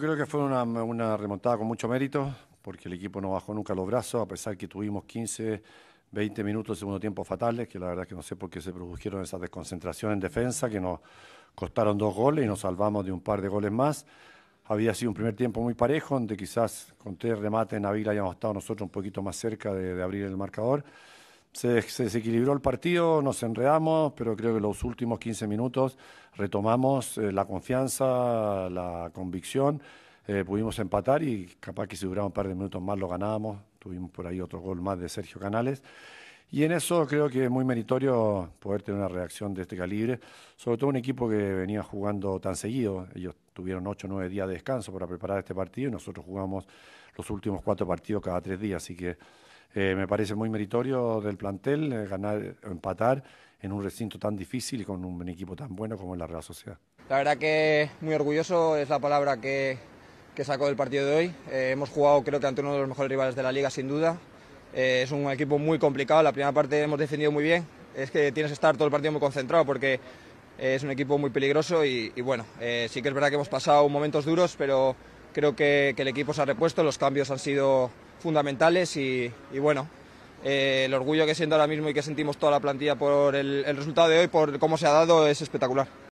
creo que fue una, remontada con mucho mérito, porque el equipo no bajó nunca los brazos, a pesar que tuvimos 15, 20 minutos de segundo tiempo fatales, que la verdad es que no sé por qué se produjeron esas desconcentraciones en defensa, que nos costaron dos goles y nos salvamos de un par de goles más. Había sido un primer tiempo muy parejo, donde quizás con tres remates en Avila habíamos estado nosotros un poquito más cerca de abrir el marcador. Se, desequilibró el partido, nos enredamos, pero creo que los últimos 15 minutos retomamos eh, la confianza, la convicción, eh, pudimos empatar y capaz que si duraba un par de minutos más lo ganábamos, tuvimos por ahí otro gol más de Sergio Canales. Y en eso creo que es muy meritorio poder tener una reacción de este calibre, sobre todo un equipo que venía jugando tan seguido. Ellos tuvieron 8 o 9 días de descanso para preparar este partido y nosotros jugamos los últimos cuatro partidos cada 3 días, así que eh, me parece muy meritorio del plantel eh, ganar o empatar en un recinto tan difícil y con un equipo tan bueno como es la Real Sociedad. La verdad que muy orgulloso es la palabra que, que sacó del partido de hoy. Eh, hemos jugado creo que ante uno de los mejores rivales de la liga sin duda. es un equipo muy complicado, la primera parte hemos defendido muy bien. Es que tienes que estar todo el partido muy concentrado porque es un equipo muy peligroso y, bueno, sí que es verdad que hemos pasado momentos duros, pero creo que el equipo se ha repuesto, los cambios han sido fundamentales y, bueno, eh, el orgullo que siento ahora mismo y que sentimos toda la plantilla por el resultado de hoy, por cómo se ha dado, es espectacular.